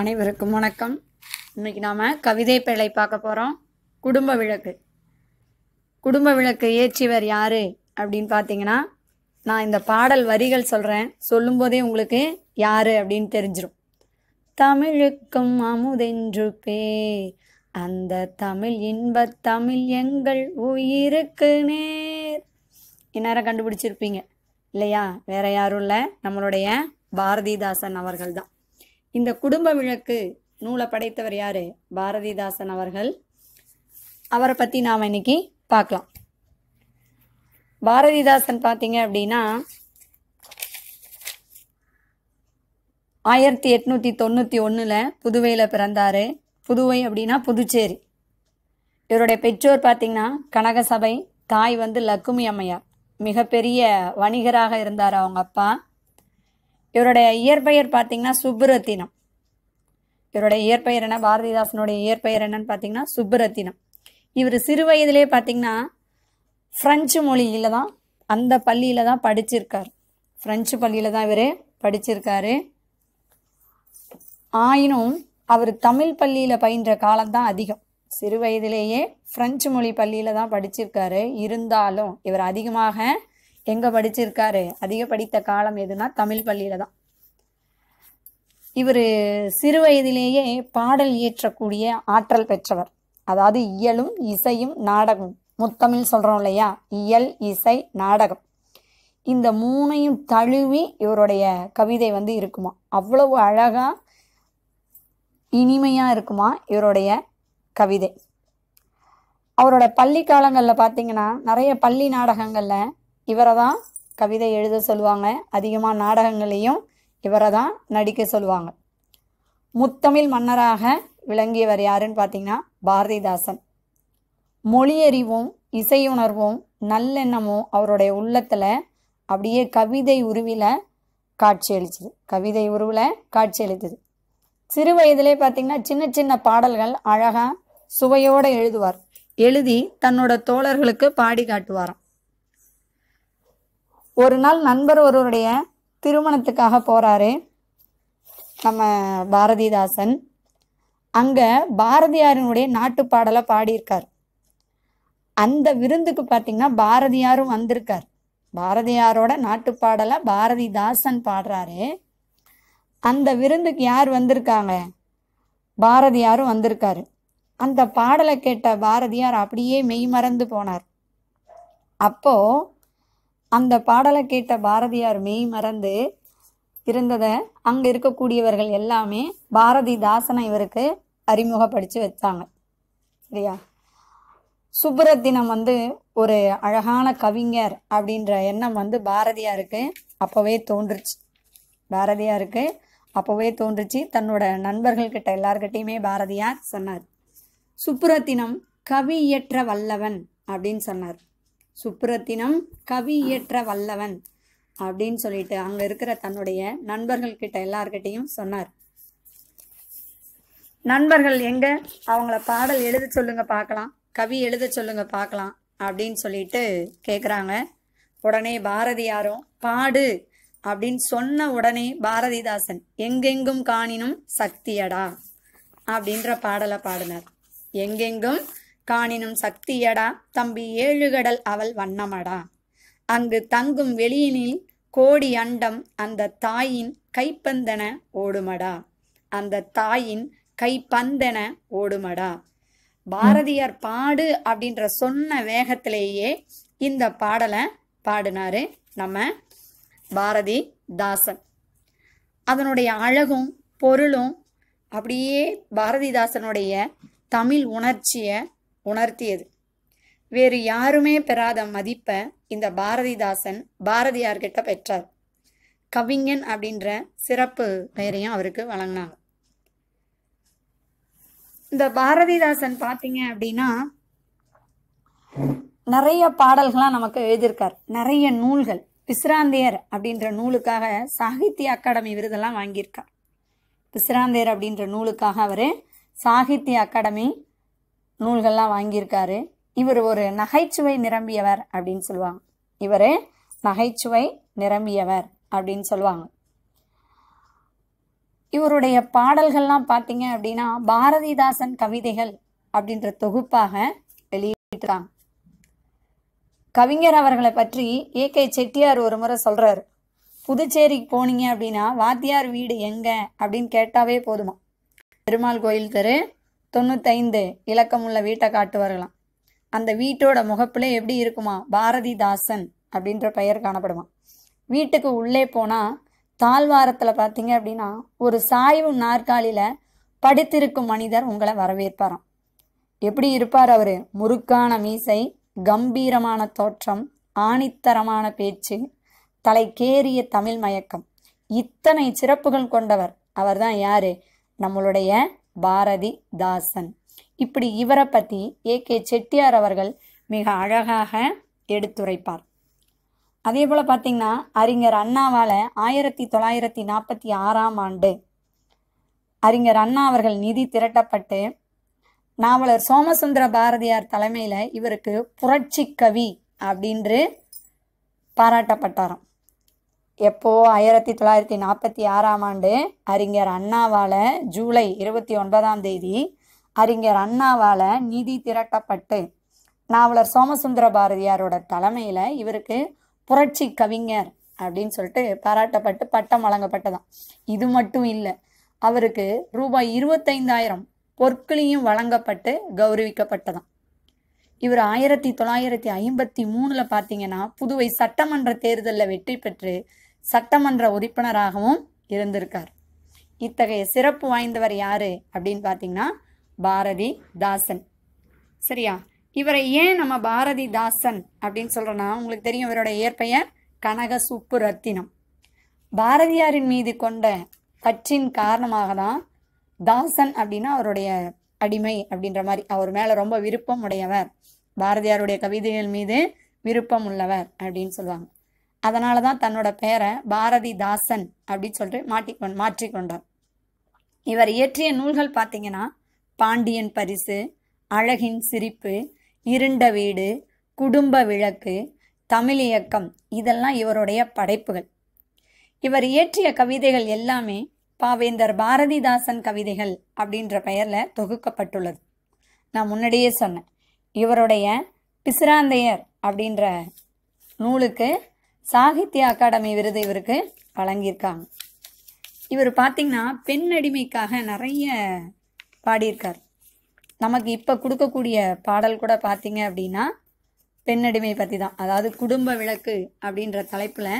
அனைவருக்கும் வணக்கம் இன்றைக்கி நாம் கவிதை பேழை பார்க்க போகிறோம் குடும்ப விளக்கு குடும்ப விளக்கு ஏற்றிவர் யார் அப்படின்னு பார்த்தீங்கன்னா நான் இந்த பாடல் வரிகள் சொல்கிறேன் சொல்லும்போதே உங்களுக்கு யார் அப்படின்னு தெரிஞ்சிடும் தமிழுக்கும் அமுதென்று பேர் அந்த தமிழ் இன்ப தமிழ் எங்கள் உயிருக்கு நேர் இந்நேரம் கண்டுபிடிச்சிருப்பீங்க இல்லையா வேற யாரும் இல்லை நம்மளுடைய பாரதிதாசன் அவர்கள் தான் இந்த குடும்ப விளக்கு நூலை படைத்தவர் யார் பாரதிதாசன் அவர்கள் அவரை பற்றி நாம் இன்னைக்கு பார்க்கலாம் பாரதிதாசன் பார்த்தீங்க அப்படின்னா ஆயிரத்தி எட்நூற்றி தொண்ணூற்றி ஒன்றில் புதுவையில் பிறந்தார் புதுவை அப்படின்னா புதுச்சேரி இவருடைய பெற்றோர் பார்த்திங்கன்னா கனகசபை தாய் வந்து லக்குமி அம்மையார் மிகப்பெரிய வணிகராக இருந்தார் அவங்க அப்பா இவருடைய இயற்பெயர் பார்த்தீங்கன்னா சுப்புரத்தினம் இவருடைய இயற்பெயர் என்ன பாரதிதாசனுடைய இயற்பெயர் என்னன்னு பார்த்தீங்கன்னா சுப்புரத்தினம் இவர் சிறு வயதிலே பார்த்தீங்கன்னா ஃப்ரெஞ்சு மொழியில் தான் அந்த பள்ளியில் தான் படிச்சிருக்கார் ஃப்ரெஞ்சு பள்ளியில் தான் இவர் படிச்சிருக்காரு ஆயினும் அவர் தமிழ் பள்ளியில் பயின்ற காலம்தான் அதிகம் சிறு வயதிலேயே ஃப்ரெஞ்சு மொழி பள்ளியில் தான் படிச்சிருக்காரு இருந்தாலும் இவர் அதிகமாக எங்கே படிச்சிருக்காரு அதிக படித்த காலம் எதுனா தமிழ் பள்ளியில் தான் இவர் சிறு வயதிலேயே பாடல் இயற்றக்கூடிய ஆற்றல் பெற்றவர் அதாவது இயலும் இசையும் நாடகம் முத்தமிழ் சொல்கிறோம் இல்லையா இயல் இசை நாடகம் இந்த மூணையும் தழுவி இவருடைய கவிதை வந்து இருக்குமா அவ்வளவு அழகாக இனிமையாக இருக்குமா இவருடைய கவிதை அவரோட பள்ளி காலங்களில் பார்த்தீங்கன்னா நிறைய பள்ளி நாடகங்களில் இவரை தான் கவிதை எழுத சொல்லுவாங்க அதிகமாக நாடகங்களையும் இவரை தான் நடிக்க சொல்லுவாங்க முத்தமிழ் மன்னராக விளங்கியவர் யாருன்னு பார்த்தீங்கன்னா பாரதிதாசன் மொழியறிவும் இசையுணர்வும் நல்லெண்ணமும் அவருடைய உள்ளத்தில் அப்படியே கவிதை உருவில் காட்சியளிச்சது கவிதை உருவில் காட்சியளித்தது சிறு வயதிலே பார்த்தீங்கன்னா சின்ன சின்ன பாடல்கள் அழகாக சுவையோடு எழுதுவார் எழுதி தன்னோட தோழர்களுக்கு பாடி காட்டுவாராம் ஒரு நாள் நண்பர் ஒருவருடைய திருமணத்துக்காக போகிறாரு நம்ம பாரதிதாசன் அங்கே பாரதியாரினுடைய நாட்டு பாடலை பாடியிருக்கார் அந்த விருந்துக்கு பார்த்தீங்கன்னா பாரதியாரும் வந்திருக்கார் பாரதியாரோட நாட்டு பாடலை பாரதிதாசன் பாடுறாரு அந்த விருந்துக்கு யார் வந்திருக்காங்க பாரதியாரும் வந்திருக்காரு அந்த பாடலை கேட்ட பாரதியார் அப்படியே மெய் மறந்து போனார் அப்போது அந்த பாடலை கேட்ட பாரதியார் மெய் மறந்து இருந்ததை அங்கே இருக்கக்கூடியவர்கள் எல்லாமே பாரதி தாசனை இவருக்கு அறிமுகப்படுத்தி வச்சாங்க சரியா சுப்புரத்தினம் வந்து ஒரு அழகான கவிஞர் அப்படின்ற எண்ணம் வந்து பாரதியாருக்கு அப்போவே தோன்றுச்சு பாரதியாருக்கு அப்போவே தோன்றுச்சு தன்னோட நண்பர்கள்கிட்ட எல்லார்கிட்டையுமே பாரதியார் சொன்னார் சுப்புரத்தினம் கவியற்ற வல்லவன் அப்படின்னு சொன்னார் சுப்ரத்தினம் கவி இயற்ற வல்லவன் அப்படின்னு சொல்லிட்டு அங்கே இருக்கிற தன்னுடைய நண்பர்கள் கிட்ட எல்லார்கிட்டையும் சொன்னார் நண்பர்கள் எங்க அவங்கள பாடல் எழுத சொல்லுங்க பார்க்கலாம் கவி எழுத சொல்லுங்க பார்க்கலாம் அப்படின்னு சொல்லிட்டு கேட்குறாங்க உடனே பாரதியாரும் பாடு அப்படின்னு சொன்ன உடனே பாரதிதாசன் எங்கெங்கும் காணினும் சக்தியடா அப்படின்ற பாடலை பாடினார் எங்கெங்கும் காணினும் சக்தியடா தம்பி ஏழுகடல் அவள் வண்ணமடா அங்கு தங்கும் வெளியினில் கோடி அண்டம் அந்த தாயின் கைப்பந்தன ஓடுமடா அந்த தாயின் கைப்பந்தன ஓடுமடா பாரதியார் பாடு அப்படின்ற சொன்ன வேகத்திலேயே இந்த பாடலை பாடினாரு நம்ம பாரதி தாசன் அதனுடைய அழகும் பொருளும் அப்படியே பாரதிதாசனுடைய தமிழ் உணர்ச்சியை உணர்த்தியது வேறு யாருமே பெறாத மதிப்பை இந்த பாரதிதாசன் பாரதியார்கிட்ட பெற்றார் கவிஞன் அப்படின்ற சிறப்பு பெயரையும் அவருக்கு வழங்கினாங்க இந்த பாரதிதாசன் பார்த்தீங்க அப்படின்னா நிறைய பாடல்களாக நமக்கு எழுதியிருக்கார் நிறைய நூல்கள் பிஸ்ராந்தேர் அப்படின்ற நூலுக்காக சாகித்ய அகாடமி விருதெல்லாம் வாங்கியிருக்கார் பிஸ்ராந்தேர் அப்படின்ற நூலுக்காக அவர் சாகித்ய அகாடமி நூல்கள்லாம் வாங்கியிருக்காரு இவர் ஒரு நகைச்சுவை நிரம்பியவர் அப்படின்னு சொல்லுவாங்க இவர் நகைச்சுவை நிரம்பியவர் அப்படின்னு சொல்லுவாங்க இவருடைய பாடல்கள்லாம் பார்த்தீங்க அப்படின்னா பாரதிதாசன் கவிதைகள் அப்படின்ற தொகுப்பாக வெளியிட்டாங்க கவிஞர் அவர்களை பற்றி ஏ கே செட்டியார் ஒரு முறை சொல்கிறாரு புதுச்சேரிக்கு போனீங்க அப்படின்னா வாத்தியார் வீடு எங்கே அப்படின்னு கேட்டாவே போதுமா பெருமாள் கோயில் தெரு தொண்ணூத்தைந்து இலக்கமுள்ள வீட்டை வரலாம் அந்த வீட்டோட முகப்புல எப்படி இருக்குமா பாரதிதாசன் அப்படின்ற பெயர் காணப்படுவான் வீட்டுக்கு உள்ளே போனால் தாழ்வாரத்தில் பார்த்தீங்க அப்படின்னா ஒரு சாய்வு நாற்காலியில் படித்திருக்கும் மனிதர் உங்களை வரவேற்பாராம் எப்படி இருப்பார் அவர் முறுக்கான மீசை கம்பீரமான தோற்றம் ஆணித்தரமான பேச்சு தலைக்கேறிய தமிழ் மயக்கம் இத்தனை சிறப்புகள் கொண்டவர் அவர்தான் யாரு நம்மளுடைய பாரதி தாசன் இப்படி இவரை பற்றி ஏ கே செட்டியார் அவர்கள் மிக அழகாக எடுத்துரைப்பார் அதே போல் பார்த்திங்கன்னா அறிஞர் அண்ணாவால் ஆயிரத்தி தொள்ளாயிரத்தி நாற்பத்தி ஆறாம் ஆண்டு அறிஞர் அண்ணா அவர்கள் நிதி திரட்டப்பட்டு நாவலர் சோமசுந்தர பாரதியார் தலைமையில் இவருக்கு புரட்சி கவி அப்படின்று பாராட்டப்பட்டாராம் எப்போ ஆயிரத்தி தொள்ளாயிரத்தி நாற்பத்தி ஆறாம் ஆண்டு அறிஞர் அண்ணாவால் ஜூலை இருபத்தி ஒன்பதாம் தேதி அறிஞர் அண்ணாவால் நிதி திரட்டப்பட்டு நாவலர் சோமசுந்தர பாரதியாரோட தலைமையில் இவருக்கு புரட்சி கவிஞர் அப்படின்னு சொல்லிட்டு பாராட்டப்பட்டு பட்டம் வழங்கப்பட்டதாம் இது மட்டும் இல்லை அவருக்கு ரூபாய் இருபத்தைந்தாயிரம் பொற்களையும் வழங்கப்பட்டு கௌரவிக்கப்பட்டதாம் இவர் ஆயிரத்தி தொள்ளாயிரத்தி ஐம்பத்தி மூணில் பார்த்தீங்கன்னா புதுவை சட்டமன்ற தேர்தலில் வெற்றி பெற்று சட்டமன்ற உறுப்பினராகவும் இருந்திருக்கார் இத்தகைய சிறப்பு வாய்ந்தவர் யார் அப்படின்னு பார்த்தீங்கன்னா பாரதி தாசன் சரியா இவரை ஏன் நம்ம பாரதி தாசன் அப்படின்னு சொல்கிறோன்னா உங்களுக்கு தெரியும் இவரோட இயற்பெயர் கனக சுப்பு ரத்தினம் பாரதியாரின் மீது கொண்ட பற்றின் காரணமாக தான் தாசன் அப்படின்னா அவருடைய அடிமை அப்படின்ற மாதிரி அவர் மேலே ரொம்ப விருப்பம் உடையவர் பாரதியாருடைய கவிதைகள் மீது விருப்பம் உள்ளவர் அப்படின்னு சொல்லுவாங்க அதனால தான் தன்னோட பெயரை பாரதிதாசன் அப்படின்னு சொல்லிட்டு மாட்டிக்கொ மாற்றிக்கொண்டார் இவர் இயற்றிய நூல்கள் பார்த்தீங்கன்னா பாண்டியன் பரிசு அழகின் சிரிப்பு இருண்ட வீடு குடும்ப விளக்கு தமிழ் இயக்கம் இதெல்லாம் இவருடைய படைப்புகள் இவர் இயற்றிய கவிதைகள் எல்லாமே பாவேந்தர் பாரதிதாசன் கவிதைகள் அப்படின்ற பெயரில் தொகுக்கப்பட்டுள்ளது நான் முன்னாடியே சொன்னேன் இவருடைய பிசுராந்தையர் அப்படின்ற நூலுக்கு சாகித்ய அகாடமி விருது இவருக்கு வழங்கியிருக்காங்க இவர் பார்த்திங்கன்னா பெண் அடிமைக்காக நிறைய பாடியிருக்கார் நமக்கு இப்போ கொடுக்கக்கூடிய பாடல் கூட பார்த்தீங்க அப்படின்னா பெண்ணடிமை பற்றி தான் அதாவது குடும்ப விளக்கு அப்படின்ற தலைப்பில்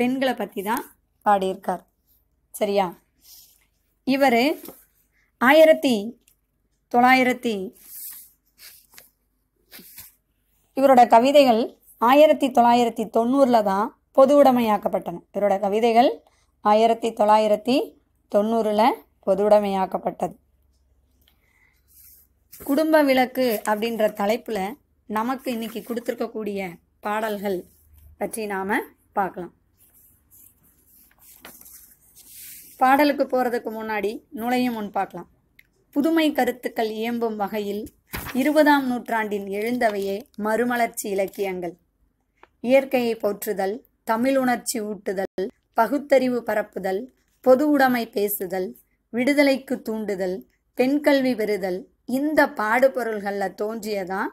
பெண்களை பற்றி தான் பாடியிருக்கார் சரியா இவர் ஆயிரத்தி தொள்ளாயிரத்தி இவரோட கவிதைகள் ஆயிரத்தி தொள்ளாயிரத்தி தொண்ணூறில் தான் பொது உடைமையாக்கப்பட்டன இவரோட கவிதைகள் ஆயிரத்தி தொள்ளாயிரத்தி தொண்ணூறில் பொதுவுடைமையாக்கப்பட்டது குடும்ப விளக்கு அப்படின்ற தலைப்பில் நமக்கு இன்றைக்கி கொடுத்துருக்கக்கூடிய பாடல்கள் பற்றி நாம் பார்க்கலாம் பாடலுக்கு போகிறதுக்கு முன்னாடி நுழையும் முன் பார்க்கலாம் புதுமை கருத்துக்கள் இயம்பும் வகையில் இருபதாம் நூற்றாண்டின் எழுந்தவையே மறுமலர்ச்சி இலக்கியங்கள் இயற்கையை போற்றுதல் தமிழ் உணர்ச்சி ஊட்டுதல் பகுத்தறிவு பரப்புதல் பொது உடைமை பேசுதல் விடுதலைக்கு தூண்டுதல் பெண் கல்வி பெறுதல் இந்த பாடுபொருள்களில் தோன்றியதான்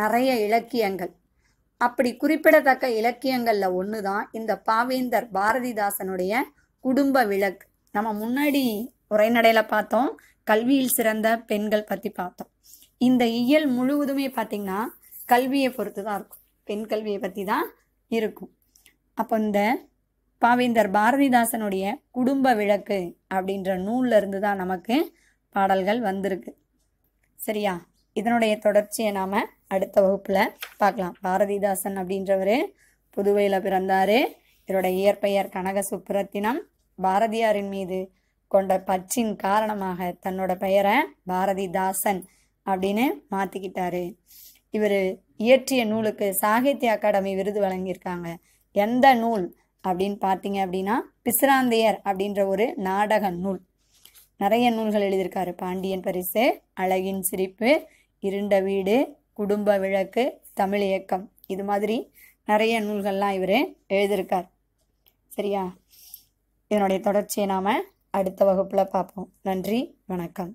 நிறைய இலக்கியங்கள் அப்படி குறிப்பிடத்தக்க இலக்கியங்களில் ஒன்று தான் இந்த பாவேந்தர் பாரதிதாசனுடைய குடும்ப விளக்கு நம்ம முன்னாடி உரைநடையில் பார்த்தோம் கல்வியில் சிறந்த பெண்கள் பற்றி பார்த்தோம் இந்த இயல் முழுவதுமே பார்த்திங்கன்னா கல்வியை பொறுத்து தான் இருக்கும் பெண் கல்வியை பற்றி தான் இருக்கும் அப்போ இந்த பாவேந்தர் பாரதிதாசனுடைய குடும்ப விளக்கு அப்படின்ற நூலில் இருந்து தான் நமக்கு பாடல்கள் வந்திருக்கு சரியா இதனுடைய தொடர்ச்சியை நாம் அடுத்த வகுப்பில் பார்க்கலாம் பாரதிதாசன் அப்படின்றவர் புதுவையில் பிறந்தார் இவருடைய இயற்பெயர் கனக சுப்ரத்தினம் பாரதியாரின் மீது கொண்ட பற்றின் காரணமாக தன்னோட பெயரை பாரதிதாசன் அப்படின்னு மாற்றிக்கிட்டாரு இவர் இயற்றிய நூலுக்கு சாகித்ய அகாடமி விருது வழங்கியிருக்காங்க எந்த நூல் அப்படின்னு பார்த்தீங்க அப்படின்னா பிசுராந்தையர் அப்படின்ற ஒரு நாடக நூல் நிறைய நூல்கள் எழுதியிருக்காரு பாண்டியன் பரிசு அழகின் சிரிப்பு இருண்ட வீடு குடும்ப விளக்கு தமிழ் இயக்கம் இது மாதிரி நிறைய நூல்கள்லாம் இவர் எழுதியிருக்கார் சரியா இதனுடைய தொடர்ச்சியை நாம் அடுத்த வகுப்பில் பார்ப்போம் நன்றி வணக்கம்